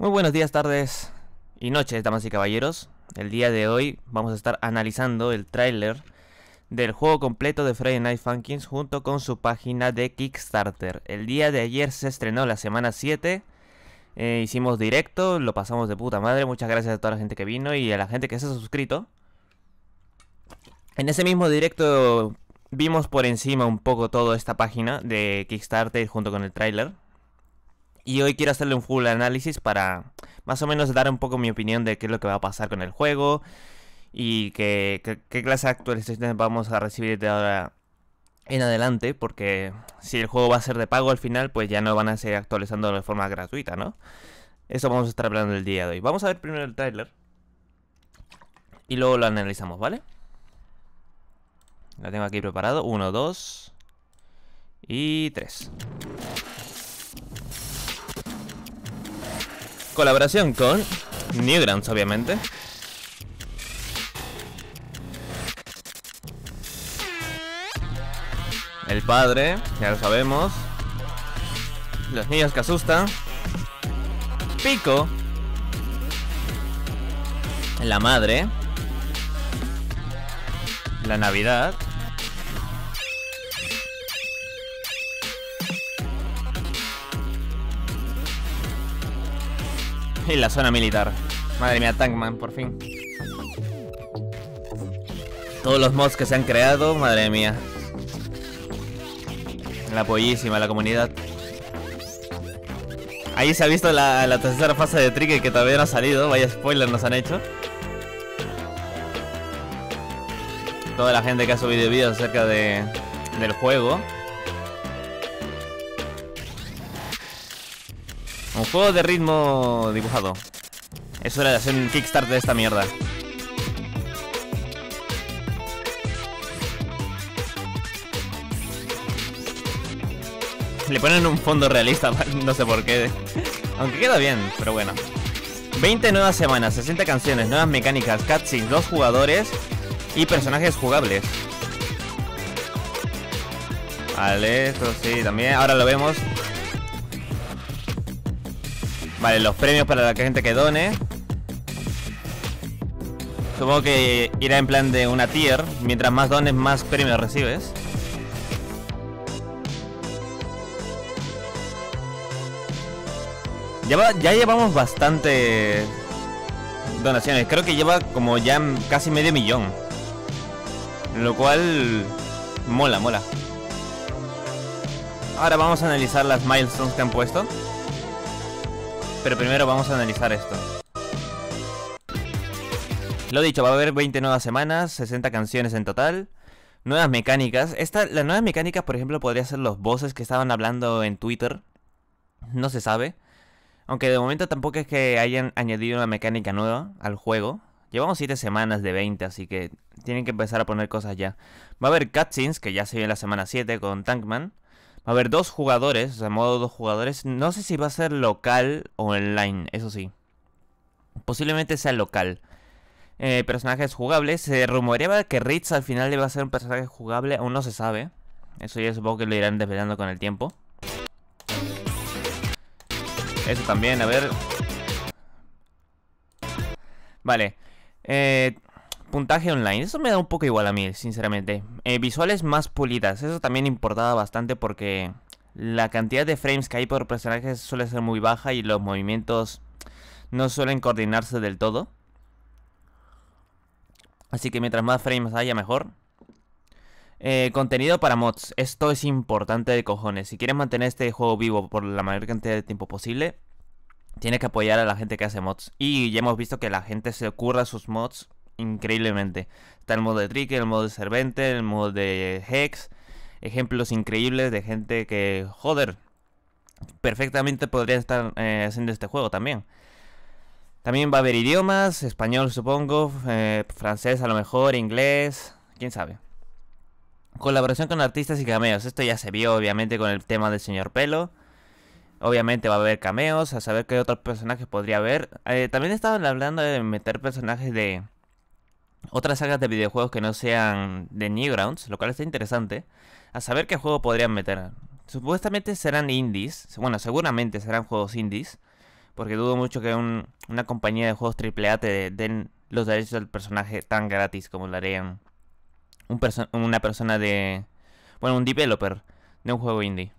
Muy buenos días, tardes y noches, damas y caballeros. El día de hoy vamos a estar analizando el tráiler del juego completo de Friday Night Funkins junto con su página de Kickstarter. El día de ayer se estrenó la semana 7. Eh, hicimos directo, lo pasamos de puta madre. Muchas gracias a toda la gente que vino y a la gente que se ha suscrito. En ese mismo directo vimos por encima un poco toda esta página de Kickstarter junto con el tráiler y hoy quiero hacerle un full análisis para más o menos dar un poco mi opinión de qué es lo que va a pasar con el juego y qué, clase de actualizaciones vamos a recibir de ahora en adelante, porque si el juego va a ser de pago al final, pues ya no van a seguir actualizando de forma gratuita, ¿no? Eso vamos a estar hablando el día de hoy. Vamos a ver primero el trailer y luego lo analizamos, ¿vale? Lo tengo aquí preparado. Uno, dos y tres. colaboración con Newgrounds, obviamente. El padre, ya lo sabemos. Los niños que asustan. Pico. La madre. La Navidad. en la zona militar. Madre mía, Tankman, por fin. Todos los mods que se han creado, madre mía. La pollísima, la comunidad. Ahí se ha visto la, tercera fase de Trigger que todavía no ha salido. Vaya spoiler nos han hecho. Toda la gente que ha subido videos acerca de, del juego. Un juego de ritmo dibujado. Es hora de hacer un kickstart de esta mierda. Le ponen un fondo realista, no sé por qué. Aunque queda bien, pero bueno. 20 nuevas semanas, 60 canciones, nuevas mecánicas, cutscenes, dos jugadores y personajes jugables. Vale, esto sí, también. Ahora lo vemos. Vale, los premios para la gente que done. Supongo que irá en plan de una tier. Mientras más dones, más premios recibes. Ya, ya llevamos bastante donaciones. Creo que lleva como ya casi medio millón. Lo cual mola, mola. Ahora vamos a analizar las milestones que han puesto. Pero primero vamos a analizar esto. Lo dicho, va a haber 20 nuevas semanas, 60 canciones en total, nuevas mecánicas. Esta, las nuevas mecánicas, por ejemplo, podría ser los voces que estaban hablando en Twitter. No se sabe. Aunque de momento tampoco es que hayan añadido una mecánica nueva al juego. Llevamos 7 semanas de 20, así que tienen que empezar a poner cosas ya. Va a haber cutscenes, que ya se vio en la semana 7 con Tankman a ver, dos jugadores, o sea, modo dos jugadores. No sé si va a ser local o online, eso sí. Posiblemente sea local. Eh, personajes jugables. Se rumoreaba que Ritz al final iba a ser un personaje jugable, aún no se sabe. Eso ya supongo que lo irán desvelando con el tiempo. Eso también, a ver. Vale. Eh, Puntaje online, eso me da un poco igual a mí, sinceramente. Eh, visuales más pulidas, eso también importaba bastante porque la cantidad de frames que hay por personajes suele ser muy baja y los movimientos no suelen coordinarse del todo. Así que mientras más frames haya, mejor. Eh, contenido para mods, esto es importante de cojones. Si quieres mantener este juego vivo por la mayor cantidad de tiempo posible, tienes que apoyar a la gente que hace mods. Y ya hemos visto que la gente se ocurra sus mods increíblemente. Está el modo de Trick, el modo de Servente, el modo de Hex. Ejemplos increíbles de gente que, joder, perfectamente podría estar eh, haciendo este juego también. También va a haber idiomas, español supongo, eh, francés a lo mejor, inglés, quién sabe. Colaboración con artistas y cameos. Esto ya se vio obviamente con el tema del señor Pelo. Obviamente va a haber cameos, a saber qué otros personajes podría haber. Eh, también estaban hablando de meter personajes de, otras sagas de videojuegos que no sean de Newgrounds, lo cual está interesante, a saber qué juego podrían meter. Supuestamente serán indies, bueno, seguramente serán juegos indies, porque dudo mucho que una compañía de juegos AAA te den los derechos del personaje tan gratis como lo harían una persona de... bueno, un developer de un juego indie.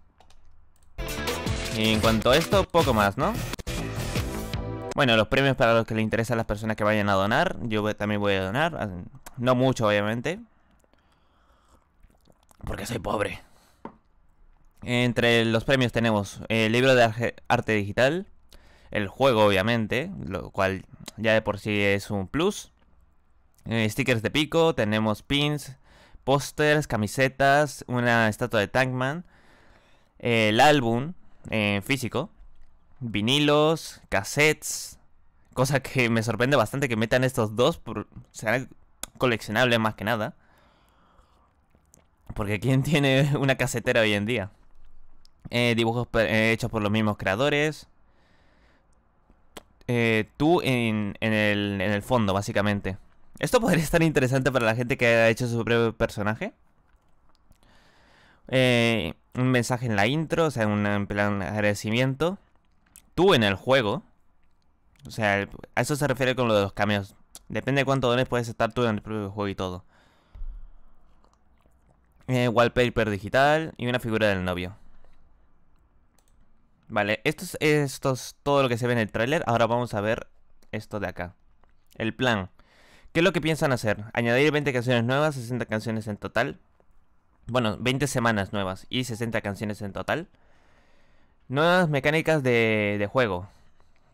Y en cuanto a esto, poco más, ¿no? Bueno, los premios para los que les interesa a las personas que vayan a donar. Yo también voy a donar. Ah, no mucho, obviamente. Porque soy pobre. Entre los premios tenemos el libro de arte digital, el juego obviamente, lo cual ya de por sí es un plus. Eh, stickers de pico, tenemos pins, pósters, camisetas, una estatua de Tankman, el álbum eh, físico, vinilos, cassettes, cosa que me sorprende bastante que metan estos dos, por, serán coleccionables más que nada. Porque ¿quién tiene una casetera hoy en día? Eh, dibujos eh, hechos por los mismos creadores. Eh, tú en, en, el, en el fondo, básicamente. Esto podría estar interesante para la gente que ha hecho su propio personaje. un mensaje en la intro, o sea, un plan agradecimiento tú en el juego. O sea, a eso se refiere con lo de los cameos. Depende de cuánto dones puedes estar tú en el propio juego y todo. Eh, wallpaper digital y una figura del novio. Vale, esto es, todo lo que se ve en el tráiler. Ahora vamos a ver esto de acá. El plan. ¿Qué es lo que piensan hacer? Añadir 20 canciones nuevas, 60 canciones en total. Bueno, 20 semanas nuevas y 60 canciones en total. Nuevas mecánicas de, juego.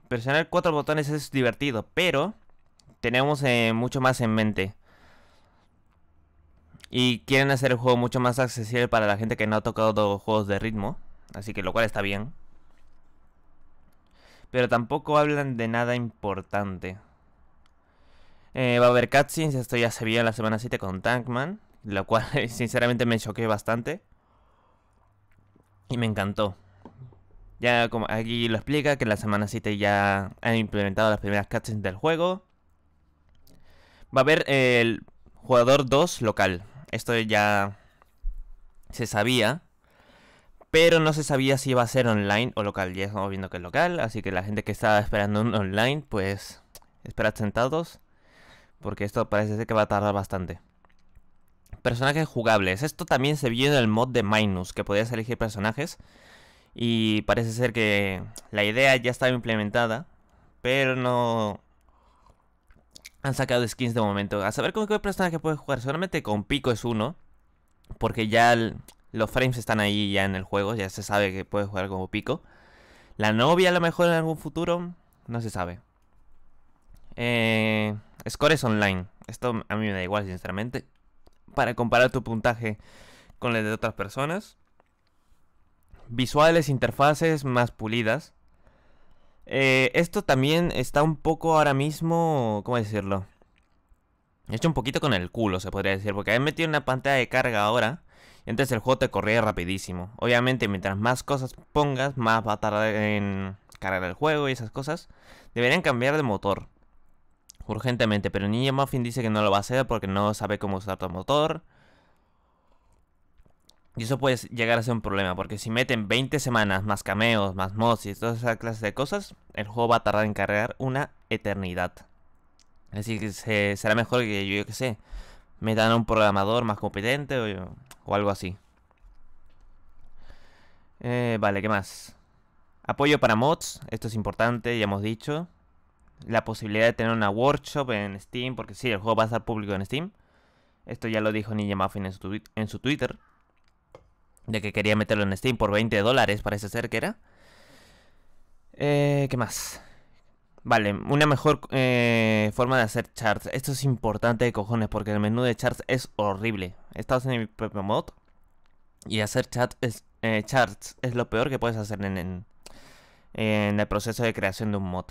Presionar cuatro botones es divertido, pero tenemos eh, mucho más en mente. Y quieren hacer el juego mucho más accesible para la gente que no ha tocado juegos de ritmo. Así que lo cual está bien. Pero tampoco hablan de nada importante. Eh, va a haber cutscenes, esto ya se vio en la semana 7 con Tankman. Lo cual sinceramente me choqué bastante. Y me encantó. Ya como aquí lo explica, que en la semana 7 ya han implementado las primeras cutscenes del juego. Va a haber el jugador 2 local. Esto ya se sabía. Pero no se sabía si iba a ser online o local. Ya estamos viendo que es local. Así que la gente que estaba esperando un online, pues esperad sentados. Porque esto parece ser que va a tardar bastante. Personajes jugables. Esto también se vio en el mod de Minus, que podías elegir personajes. Y parece ser que la idea ya estaba implementada, pero no han sacado skins de momento. A saber con qué personaje puedes jugar, solamente con Pico es uno, porque ya los frames están ahí ya en el juego, ya se sabe que puedes jugar como Pico. La novia a lo mejor en algún futuro, no se sabe. Eh, scores online. Esto a mí me da igual, sinceramente. Para comparar tu puntaje con el de otras personas visuales, interfaces más pulidas. Eh, esto también está un poco ahora mismo, ¿cómo decirlo? Hecho un poquito con el culo, se podría decir, porque he metido una pantalla de carga ahora. Y entonces el juego te corría rapidísimo. Obviamente, mientras más cosas pongas, más va a tardar en cargar el juego y esas cosas. Deberían cambiar de motor urgentemente, pero Ninja Muffin dice que no lo va a hacer porque no sabe cómo usar tu motor. Y eso puede llegar a ser un problema, porque si meten 20 semanas más cameos, más mods y todas esas clases de cosas, el juego va a tardar en cargar una eternidad. Así que será mejor que yo, yo qué sé, metan a un programador más competente o, algo así. Eh, vale, ¿qué más? Apoyo para mods, esto es importante, ya hemos dicho. La posibilidad de tener una workshop en Steam, porque sí, el juego va a estar público en Steam. Esto ya lo dijo Ninja Muffin en su Twitter de que quería meterlo en Steam por 20 dólares, parece ser que era. Eh, ¿Qué más? Vale, una mejor eh, forma de hacer charts. Esto es importante de cojones porque el menú de charts es horrible. He estado en mi propio mod y hacer eh, charts es, es lo peor que puedes hacer en, el proceso de creación de un mod.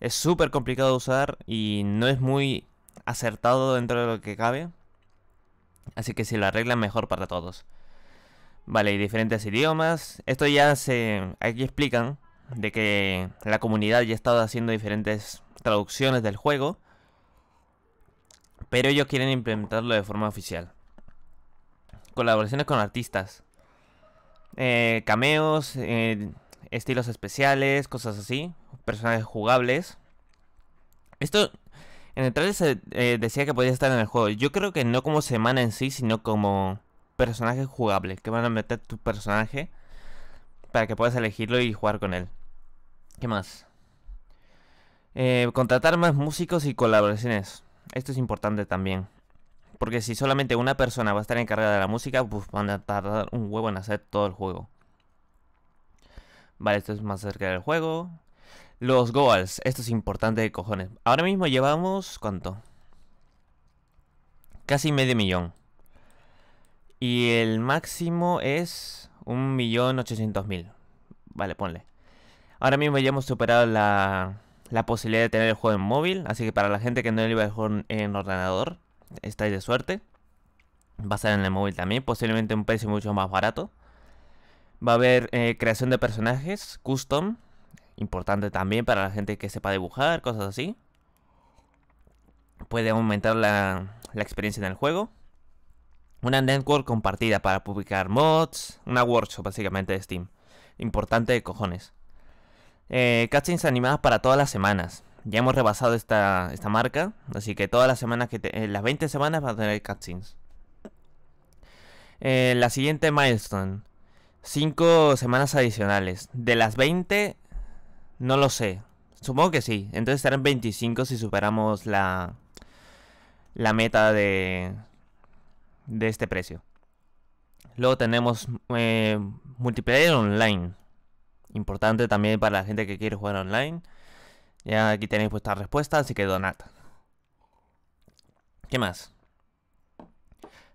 Es súper complicado de usar y no es muy acertado dentro de lo que cabe. Así que si lo arreglan mejor para todos. Vale, y diferentes idiomas. Esto ya se... Aquí explican de que la comunidad ya ha estado haciendo diferentes traducciones del juego. Pero ellos quieren implementarlo de forma oficial. Colaboraciones con artistas. Eh, cameos, eh, estilos especiales, cosas así. Personajes jugables. Esto en el trailer se eh, decía que podía estar en el juego. Yo creo que no como semana en sí, sino como personaje jugable, que van a meter tu personaje para que puedas elegirlo y jugar con él. ¿Qué más? Eh, contratar más músicos y colaboraciones. Esto es importante también. Porque si solamente una persona va a estar encargada de la música, pues van a tardar un huevo en hacer todo el juego. Vale, esto es más cerca del juego. Los goals, esto es importante de cojones. Ahora mismo llevamos, ¿cuánto? Casi medio millón. Y el máximo es 1.800.000. Vale, ponle. Ahora mismo ya hemos superado la, la posibilidad de tener el juego en móvil. Así que para la gente que no le iba a en ordenador, estáis de suerte. Va a ser en el móvil también, posiblemente un precio mucho más barato. Va a haber eh, creación de personajes, custom, importante también para la gente que sepa dibujar, cosas así. Puede aumentar la, la experiencia en el juego. Una network compartida para publicar mods. Una workshop básicamente de Steam. Importante de cojones. Eh, animadas para todas las semanas. Ya hemos rebasado esta, esta marca. Así que todas eh, las semanas que las 20 semanas van a tener cutscenes eh, la siguiente milestone. 5 semanas adicionales. De las 20. No lo sé. Supongo que sí. Entonces serán 25 si superamos la. La meta de de este precio. Luego tenemos eh, multiplayer online. Importante también para la gente que quiere jugar online. Ya aquí tenéis vuestra respuesta, así que donad. ¿Qué más?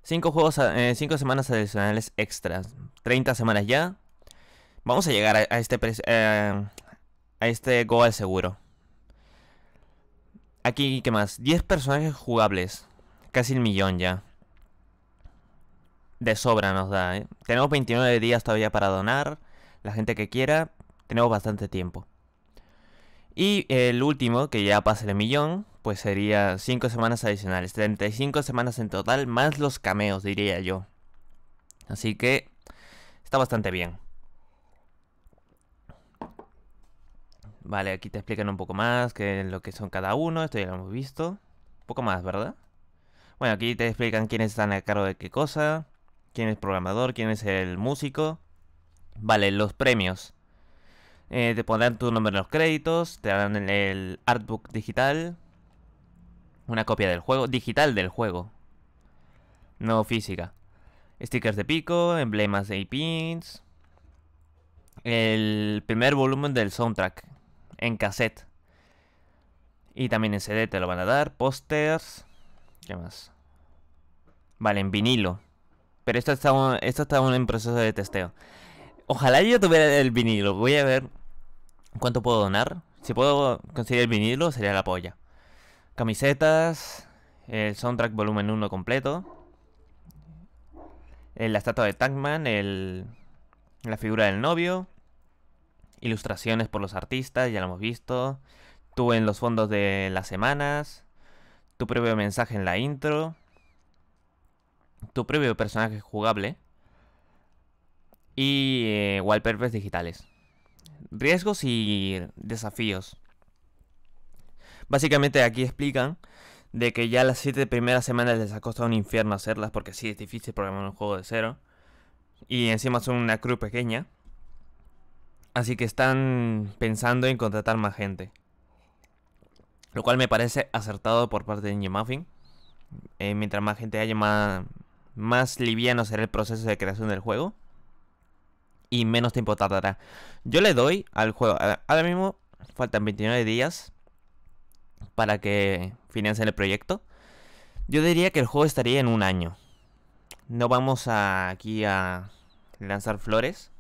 5 juegos, 5 eh, semanas adicionales extras. 30 semanas ya. Vamos a llegar a, este eh, a este goal seguro. Aquí, ¿qué más? 10 personajes jugables. Casi el millón ya de sobra nos da. ¿eh? Tenemos 29 días todavía para donar. La gente que quiera, tenemos bastante tiempo. Y el último, que ya pasa el millón, pues sería 5 semanas adicionales. 35 semanas en total, más los cameos, diría yo. Así que está bastante bien. Vale, aquí te explican un poco más lo que son cada uno. Esto ya lo hemos visto. Un poco más, ¿verdad? Bueno, aquí te explican quiénes están a cargo de qué cosa quién es programador, quién es el músico. Vale, los premios. Eh, te pondrán tu nombre en los créditos, te darán el, artbook digital, una copia del juego, digital del juego, no física. Stickers de pico, emblemas de pins. El primer volumen del soundtrack en cassette. Y también en CD te lo van a dar, pósters. ¿Qué más? Vale, en vinilo. Pero esto está, esto en proceso de testeo. Ojalá yo tuviera el vinilo. Voy a ver cuánto puedo donar. Si puedo conseguir el vinilo, sería la polla. Camisetas. El soundtrack volumen 1 completo. La estatua de Tankman. El, la figura del novio. Ilustraciones por los artistas, ya lo hemos visto. Tú en los fondos de las semanas. Tu propio mensaje en la intro tu propio personaje jugable y eh, wallpapers digitales. Riesgos y desafíos. Básicamente aquí explican de que ya las 7 primeras semanas les ha costado un infierno hacerlas porque sí es difícil programar un juego de cero. Y encima son una crew pequeña. Así que están pensando en contratar más gente. Lo cual me parece acertado por parte de Ninja Muffin. Eh, mientras más gente haya, más, más liviano será el proceso de creación del juego y menos tiempo tardará. Yo le doy al juego, ahora mismo faltan 29 días para que financien el proyecto. Yo diría que el juego estaría en un año. No vamos a, aquí a lanzar flores.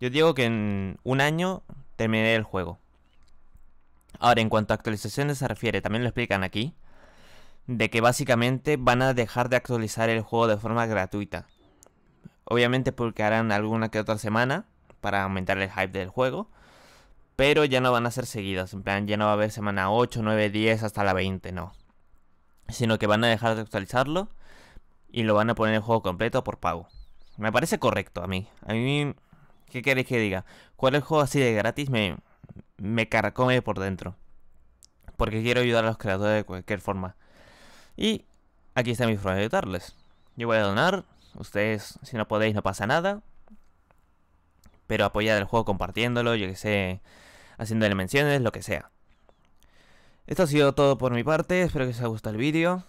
Yo digo que en un año terminaré el juego. Ahora, en cuanto a actualizaciones se refiere, también lo explican aquí de que básicamente van a dejar de actualizar el juego de forma gratuita. Obviamente porque harán alguna que otra semana para aumentar el hype del juego. Pero ya no van a ser seguidas. En plan, ya no va a haber semana 8, 9, 10 hasta la 20, no. Sino que van a dejar de actualizarlo y lo van a poner en juego completo por pago. Me parece correcto a mí. A mí, ¿qué queréis que diga? ¿Cuál es el juego así de gratis me, me carcome por dentro? Porque quiero ayudar a los creadores de cualquier forma. Y aquí está mi forma de ayudarles. Yo voy a donar. Ustedes, si no podéis, no pasa nada. Pero apoyad el juego compartiéndolo, yo que sé, haciéndole menciones, lo que sea. Esto ha sido todo por mi parte, espero que os haya gustado el vídeo.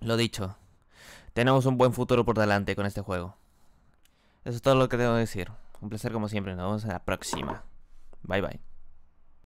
Lo dicho, tenemos un buen futuro por delante con este juego. Eso es todo lo que tengo que decir. Un placer como siempre, nos vemos en la próxima. Bye bye.